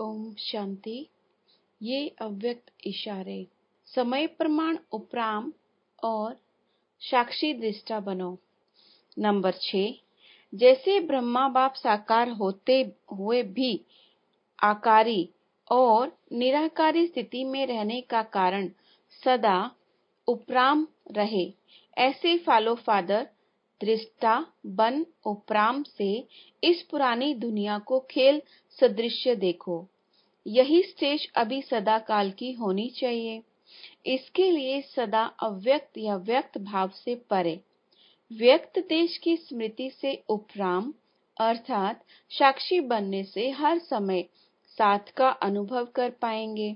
ओम शांति ये अव्यक्त इशारे समय प्रमाण उपराम और साक्षी दृष्टा बनो नंबर छ जैसे ब्रह्मा बाप साकार होते हुए भी आकारी और निराकारी स्थिति में रहने का कारण सदा उपराम रहे ऐसे फॉलो फादर दृष्टा बन उपराम से इस पुरानी दुनिया को खेल सदृश्य देखो यही स्टेज अभी सदा काल की होनी चाहिए इसके लिए सदा अव्यक्त या व्यक्त भाव से परे व्यक्त देश की स्मृति से उपराम अर्थात साक्षी बनने से हर समय साथ का अनुभव कर पाएंगे